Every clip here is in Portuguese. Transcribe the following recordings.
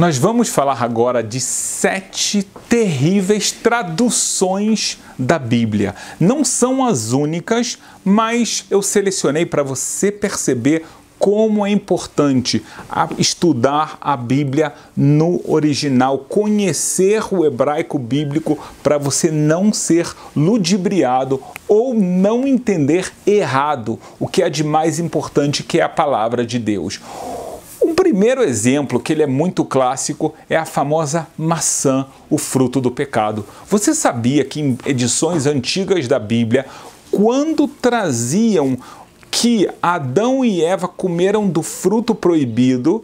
Nós vamos falar agora de sete terríveis traduções da Bíblia. Não são as únicas, mas eu selecionei para você perceber como é importante estudar a Bíblia no original, conhecer o hebraico bíblico para você não ser ludibriado ou não entender errado o que é de mais importante que é a palavra de Deus. Um primeiro exemplo, que ele é muito clássico, é a famosa maçã, o fruto do pecado. Você sabia que em edições antigas da Bíblia, quando traziam que Adão e Eva comeram do fruto proibido,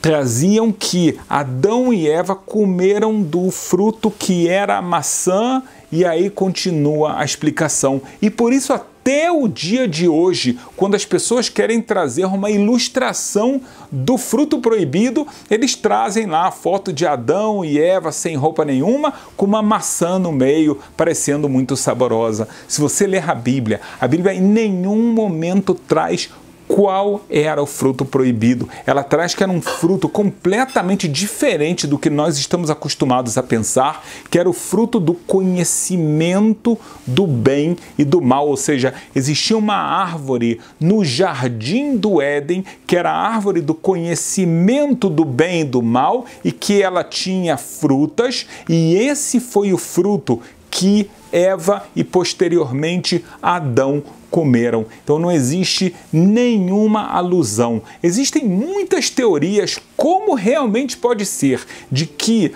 traziam que Adão e Eva comeram do fruto que era a maçã, e aí continua a explicação. E por isso, até até o dia de hoje, quando as pessoas querem trazer uma ilustração do fruto proibido, eles trazem lá a foto de Adão e Eva sem roupa nenhuma, com uma maçã no meio, parecendo muito saborosa. Se você ler a Bíblia, a Bíblia em nenhum momento traz qual era o fruto proibido. Ela traz que era um fruto completamente diferente do que nós estamos acostumados a pensar, que era o fruto do conhecimento do bem e do mal, ou seja, existia uma árvore no jardim do Éden, que era a árvore do conhecimento do bem e do mal, e que ela tinha frutas, e esse foi o fruto que Eva e posteriormente Adão comeram. Então não existe nenhuma alusão. Existem muitas teorias como realmente pode ser de que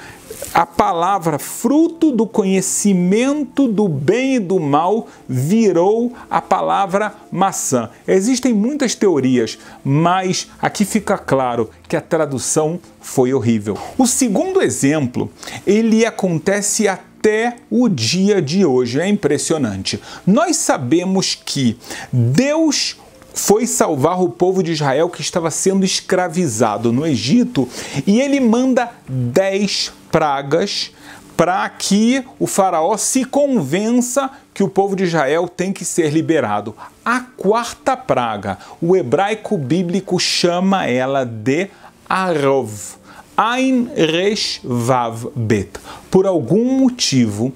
a palavra fruto do conhecimento do bem e do mal virou a palavra maçã. Existem muitas teorias, mas aqui fica claro que a tradução foi horrível. O segundo exemplo, ele acontece até até o dia de hoje. É impressionante. Nós sabemos que Deus foi salvar o povo de Israel que estava sendo escravizado no Egito e ele manda dez pragas para que o faraó se convença que o povo de Israel tem que ser liberado. A quarta praga, o hebraico bíblico chama ela de Arov Ain Resh Vav Bet. Por algum motivo,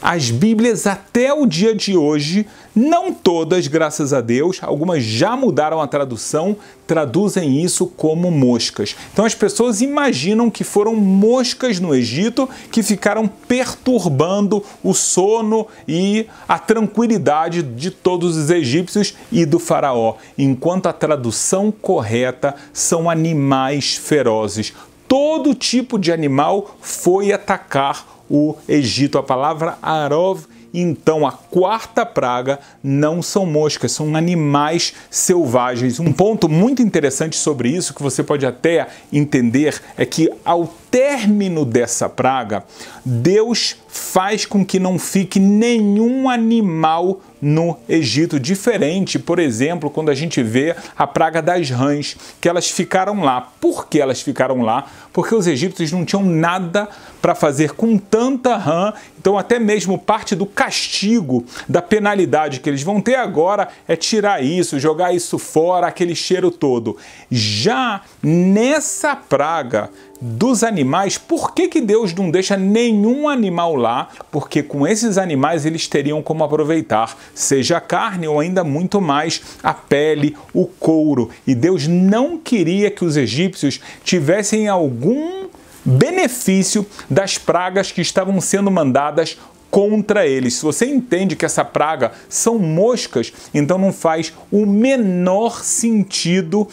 as Bíblias até o dia de hoje, não todas, graças a Deus, algumas já mudaram a tradução, traduzem isso como moscas. Então as pessoas imaginam que foram moscas no Egito que ficaram perturbando o sono e a tranquilidade de todos os egípcios e do faraó, enquanto a tradução correta são animais ferozes todo tipo de animal foi atacar o Egito. A palavra Arov então, a quarta praga não são moscas, são animais selvagens. Um ponto muito interessante sobre isso que você pode até entender é que ao término dessa praga, Deus faz com que não fique nenhum animal no Egito, diferente, por exemplo, quando a gente vê a praga das rãs, que elas ficaram lá. Por que elas ficaram lá? Porque os egípcios não tinham nada para fazer com tanta rã, então até mesmo parte do castigo, da penalidade que eles vão ter agora é tirar isso, jogar isso fora, aquele cheiro todo. Já nessa praga, dos animais, por que, que Deus não deixa nenhum animal lá? Porque com esses animais eles teriam como aproveitar, seja a carne ou ainda muito mais a pele, o couro. E Deus não queria que os egípcios tivessem algum benefício das pragas que estavam sendo mandadas contra eles. Se você entende que essa praga são moscas, então não faz o menor sentido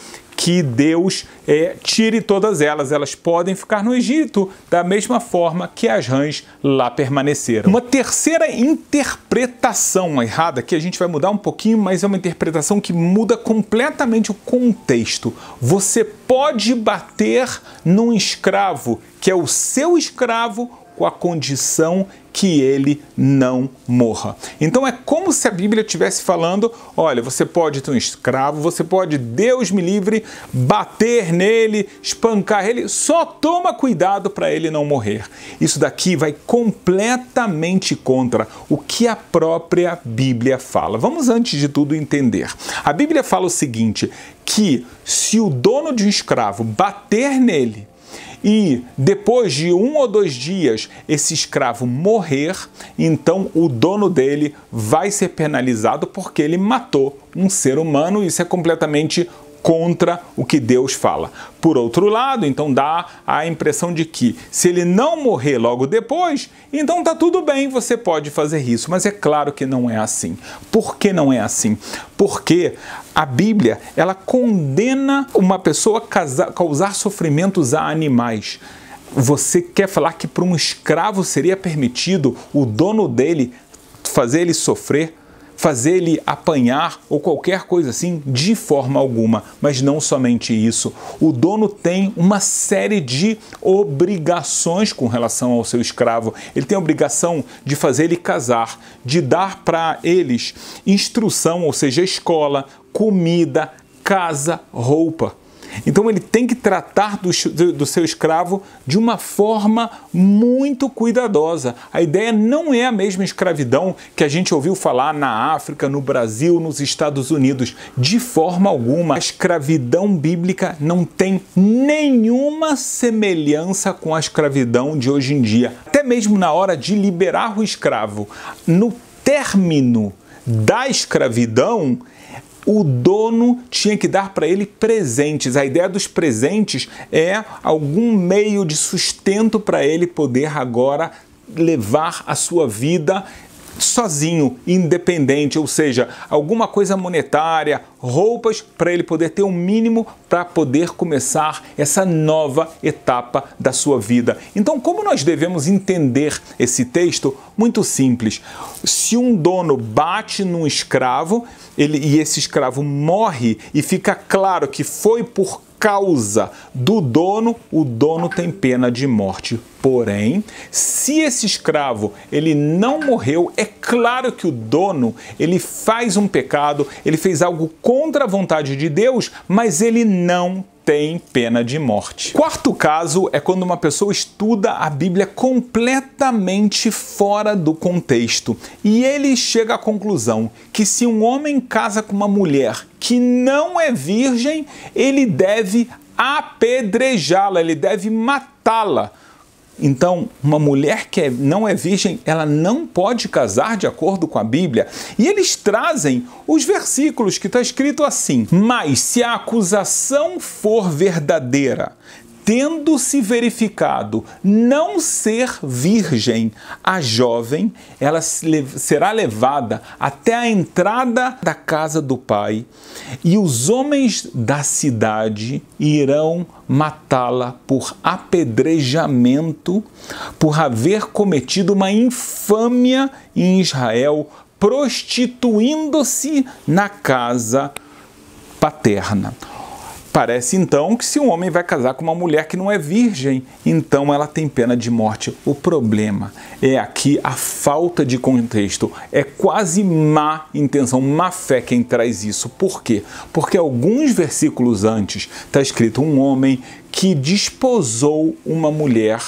que Deus é, tire todas elas. Elas podem ficar no Egito da mesma forma que as rãs lá permaneceram. Uma terceira interpretação errada que a gente vai mudar um pouquinho, mas é uma interpretação que muda completamente o contexto. Você pode bater num escravo que é o seu escravo com a condição que ele não morra. Então é como se a Bíblia estivesse falando: olha, você pode ter um escravo, você pode, Deus me livre, bater nele, espancar ele, só toma cuidado para ele não morrer. Isso daqui vai completamente contra o que a própria Bíblia fala. Vamos antes de tudo entender. A Bíblia fala o seguinte: que se o dono de um escravo bater nele, e depois de um ou dois dias esse escravo morrer, então o dono dele vai ser penalizado porque ele matou um ser humano, isso é completamente contra o que Deus fala. Por outro lado, então dá a impressão de que se ele não morrer logo depois, então tá tudo bem, você pode fazer isso. Mas é claro que não é assim. Por que não é assim? Porque a Bíblia, ela condena uma pessoa a causar sofrimentos a animais você quer falar que para um escravo seria permitido o dono dele fazer ele sofrer? fazer-lhe apanhar ou qualquer coisa assim, de forma alguma, mas não somente isso. O dono tem uma série de obrigações com relação ao seu escravo. Ele tem a obrigação de fazer ele casar, de dar para eles instrução, ou seja, escola, comida, casa, roupa. Então ele tem que tratar do, do, seu escravo de uma forma muito cuidadosa. A ideia não é a mesma escravidão que a gente ouviu falar na África, no Brasil, nos Estados Unidos. De forma alguma, a escravidão bíblica não tem nenhuma semelhança com a escravidão de hoje em dia. Até mesmo na hora de liberar o escravo, no término da escravidão, o dono tinha que dar para ele presentes. A ideia dos presentes é algum meio de sustento para ele poder agora levar a sua vida sozinho, independente, ou seja, alguma coisa monetária, roupas para ele poder ter um mínimo para poder começar essa nova etapa da sua vida. Então, como nós devemos entender esse texto? Muito simples. Se um dono bate num escravo, ele e esse escravo morre e fica claro que foi por causa do dono, o dono tem pena de morte Porém, se esse escravo ele não morreu, é claro que o dono ele faz um pecado, ele fez algo contra a vontade de Deus, mas ele não tem pena de morte. Quarto caso é quando uma pessoa estuda a Bíblia completamente fora do contexto e ele chega à conclusão que se um homem casa com uma mulher que não é virgem, ele deve apedrejá-la, ele deve matá-la então, uma mulher que é- não é virgem, ela não pode casar de acordo com a Bíblia. E eles trazem os versículos que está escrito assim: Mas se a acusação for verdadeira, tendo-se verificado não ser virgem, a jovem ela será levada até a entrada da casa do pai, e os homens da cidade irão matá-la por apedrejamento, por haver cometido uma infâmia em Israel, prostituindo-se na casa paterna. Parece então que se um homem vai casar com uma mulher que não é virgem, então ela tem pena de morte. O problema é aqui a falta de contexto. É quase má intenção, má fé quem traz isso. Por quê? Porque alguns versículos antes está escrito um homem que desposou uma mulher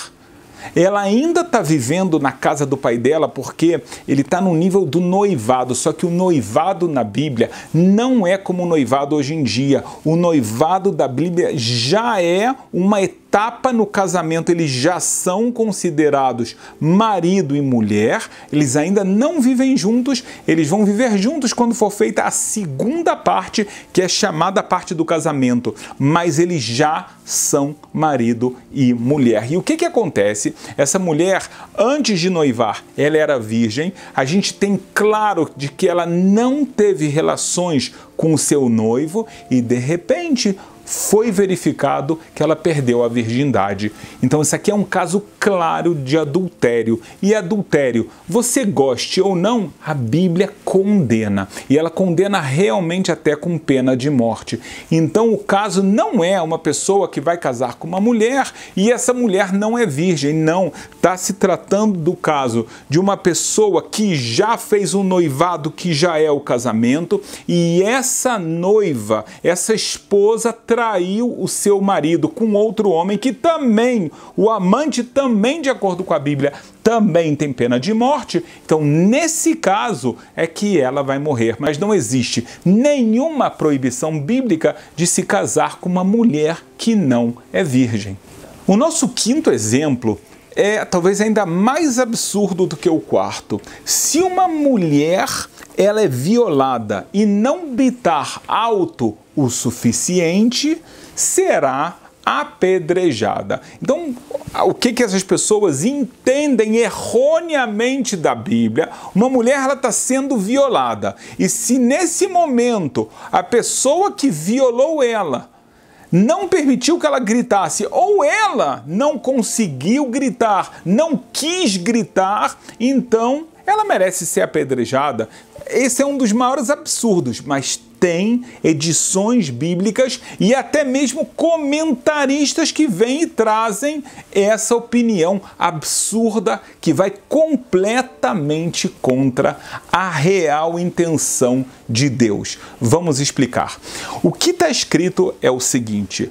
ela ainda está vivendo na casa do pai dela porque ele está no nível do noivado, só que o noivado na Bíblia não é como o noivado hoje em dia. O noivado da Bíblia já é uma etapa etapa no casamento eles já são considerados marido e mulher, eles ainda não vivem juntos, eles vão viver juntos quando for feita a segunda parte, que é chamada parte do casamento, mas eles já são marido e mulher. E o que, que acontece? Essa mulher, antes de noivar, ela era virgem, a gente tem claro de que ela não teve relações com o seu noivo e de repente foi verificado que ela perdeu a virgindade. Então, isso aqui é um caso claro de adultério. E adultério, você goste ou não, a Bíblia condena. E ela condena realmente até com pena de morte. Então, o caso não é uma pessoa que vai casar com uma mulher e essa mulher não é virgem. Não. Está se tratando do caso de uma pessoa que já fez um noivado que já é o casamento e essa noiva, essa esposa, traiu o seu marido com outro homem que também, o amante também, de acordo com a Bíblia, também tem pena de morte, então nesse caso é que ela vai morrer. Mas não existe nenhuma proibição bíblica de se casar com uma mulher que não é virgem. O nosso quinto exemplo é talvez ainda mais absurdo do que o quarto. Se uma mulher ela é violada e não bitar alto o suficiente, será apedrejada. Então, o que, que essas pessoas entendem erroneamente da Bíblia? Uma mulher ela está sendo violada. E se nesse momento a pessoa que violou ela não permitiu que ela gritasse, ou ela não conseguiu gritar, não quis gritar, então ela merece ser apedrejada. Esse é um dos maiores absurdos, mas tem edições bíblicas e até mesmo comentaristas que vêm e trazem essa opinião absurda que vai completamente contra a real intenção de Deus. Vamos explicar. O que está escrito é o seguinte: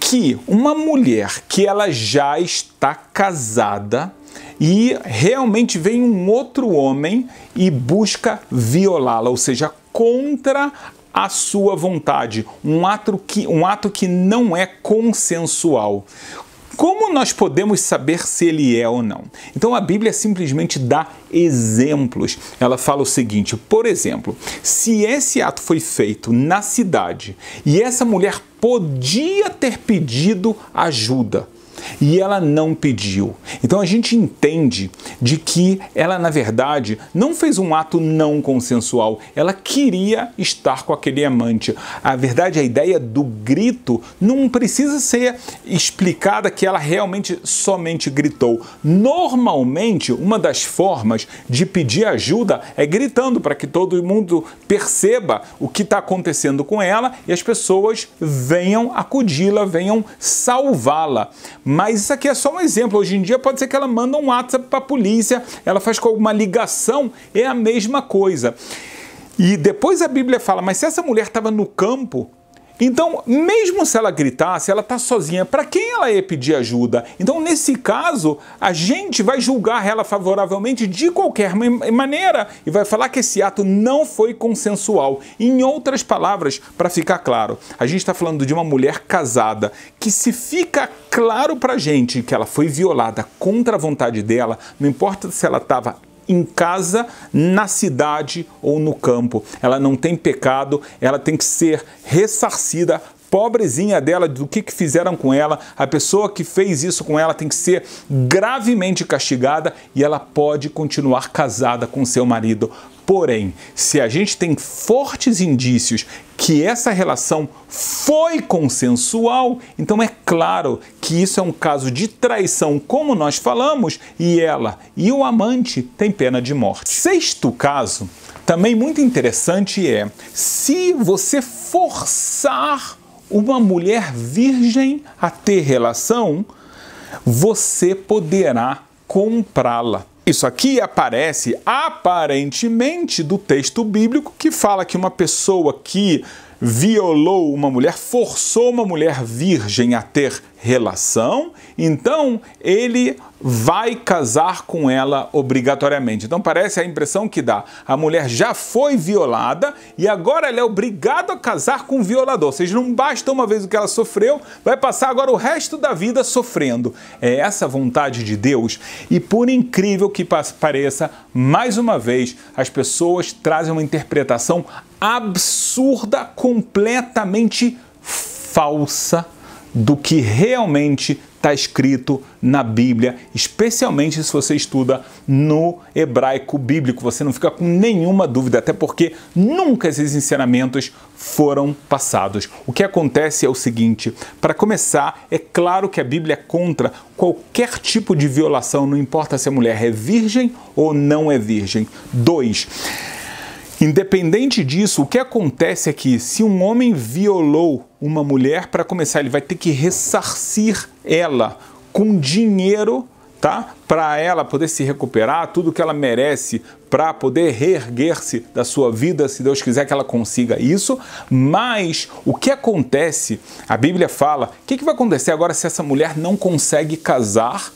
que uma mulher que ela já está casada, e realmente vem um outro homem e busca violá-la, ou seja, contra a sua vontade, um ato que, um ato que não é consensual. Como nós podemos saber se ele é ou não? Então a Bíblia simplesmente dá exemplos. Ela fala o seguinte: por exemplo, se esse ato foi feito na cidade e essa mulher podia ter pedido ajuda, e ela não pediu. Então a gente entende de que ela, na verdade, não fez um ato não consensual, ela queria estar com aquele amante. A verdade, a ideia do grito não precisa ser explicada que ela realmente somente gritou. Normalmente, uma das formas de pedir ajuda é gritando para que todo mundo perceba o que está acontecendo com ela e as pessoas venham acudi-la, venham salvá-la mas isso aqui é só um exemplo. Hoje em dia pode ser que ela manda um WhatsApp para a polícia, ela faz com alguma ligação, é a mesma coisa. E depois a Bíblia fala, mas se essa mulher estava no campo, então, mesmo se ela gritasse, ela está sozinha. Para quem ela ia pedir ajuda? Então, nesse caso, a gente vai julgar ela favoravelmente de qualquer maneira e vai falar que esse ato não foi consensual. Em outras palavras, para ficar claro, a gente está falando de uma mulher casada que, se fica claro para a gente que ela foi violada contra a vontade dela, não importa se ela estava em casa, na cidade ou no campo. Ela não tem pecado, ela tem que ser ressarcida pobrezinha dela, do que, que fizeram com ela, a pessoa que fez isso com ela tem que ser gravemente castigada e ela pode continuar casada com seu marido. Porém, se a gente tem fortes indícios que essa relação foi consensual, então é claro que isso é um caso de traição, como nós falamos, e ela e o amante têm pena de morte. Sexto caso, também muito interessante, é se você forçar uma mulher virgem a ter relação, você poderá comprá-la. Isso aqui aparece aparentemente do texto bíblico que fala que uma pessoa que violou uma mulher, forçou uma mulher virgem a ter relação, então ele vai casar com ela obrigatoriamente. Então parece a impressão que dá. A mulher já foi violada e agora ela é obrigada a casar com o violador. Ou seja, não basta uma vez o que ela sofreu, vai passar agora o resto da vida sofrendo. É essa vontade de Deus. E por incrível que pareça, mais uma vez, as pessoas trazem uma interpretação absurda, completamente falsa do que realmente está escrito na Bíblia, especialmente se você estuda no hebraico bíblico. Você não fica com nenhuma dúvida, até porque nunca esses ensinamentos foram passados. O que acontece é o seguinte: para começar, é claro que a Bíblia é contra qualquer tipo de violação, não importa se a mulher é virgem ou não é virgem. Dois, Independente disso, o que acontece é que se um homem violou uma mulher, para começar, ele vai ter que ressarcir ela com dinheiro, tá? Para ela poder se recuperar, tudo que ela merece, para poder reerguer-se da sua vida, se Deus quiser que ela consiga isso. Mas o que acontece? A Bíblia fala: o que, que vai acontecer agora se essa mulher não consegue casar?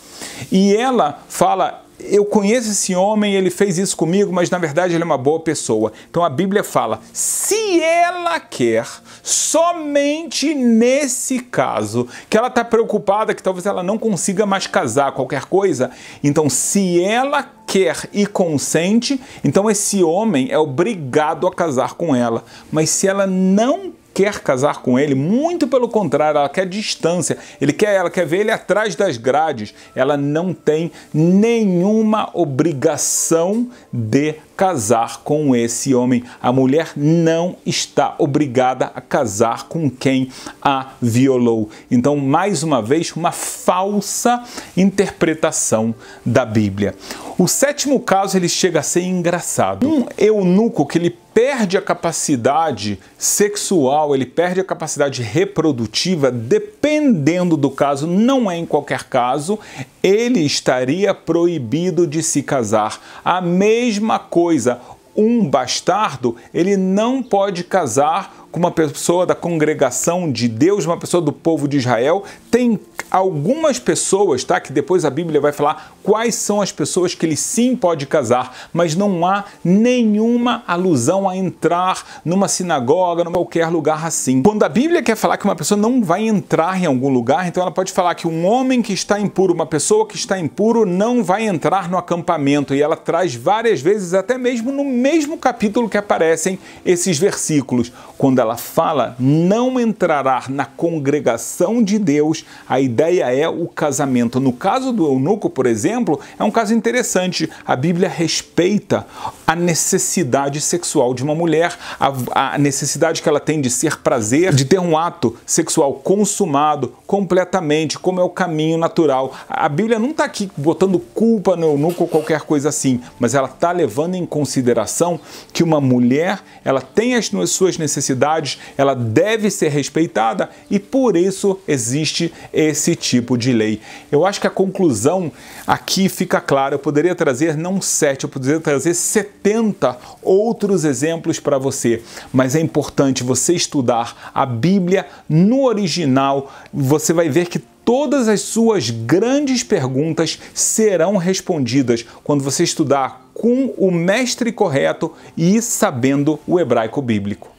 E ela fala: eu conheço esse homem, ele fez isso comigo, mas na verdade ele é uma boa pessoa. Então a Bíblia fala: se ela quer, somente nesse caso, que ela está preocupada que talvez ela não consiga mais casar, qualquer coisa, então se ela quer e consente, então esse homem é obrigado a casar com ela. Mas se ela não quer casar com ele, muito pelo contrário, ela quer distância, ele quer ela quer ver ele atrás das grades. Ela não tem nenhuma obrigação de casar com esse homem. A mulher não está obrigada a casar com quem a violou. Então, mais uma vez, uma falsa interpretação da Bíblia. O sétimo caso ele chega a ser engraçado. Um eunuco que lhe perde a capacidade sexual, ele perde a capacidade reprodutiva, dependendo do caso, não é em qualquer caso, ele estaria proibido de se casar. A mesma coisa, um bastardo, ele não pode casar com uma pessoa da congregação de Deus, uma pessoa do povo de Israel. Tem algumas pessoas, tá? Que depois a Bíblia vai falar quais são as pessoas que ele sim pode casar, mas não há nenhuma alusão a entrar numa sinagoga, em qualquer lugar assim. Quando a Bíblia quer falar que uma pessoa não vai entrar em algum lugar, então ela pode falar que um homem que está impuro, uma pessoa que está impuro, não vai entrar no acampamento. E ela traz várias vezes, até mesmo no mesmo capítulo que aparecem esses versículos. Quando quando ela fala não entrará na congregação de Deus, a ideia é o casamento. No caso do eunuco, por exemplo, é um caso interessante. A Bíblia respeita a necessidade sexual de uma mulher, a, a necessidade que ela tem de ser prazer, de ter um ato sexual consumado completamente, como é o caminho natural. A Bíblia não está aqui botando culpa no eunuco ou qualquer coisa assim, mas ela está levando em consideração que uma mulher ela tem as suas necessidades ela deve ser respeitada e por isso existe esse tipo de lei. Eu acho que a conclusão aqui fica clara. Eu poderia trazer não sete, eu poderia trazer 70 outros exemplos para você, mas é importante você estudar a Bíblia no original. Você vai ver que todas as suas grandes perguntas serão respondidas quando você estudar com o mestre correto e sabendo o hebraico bíblico.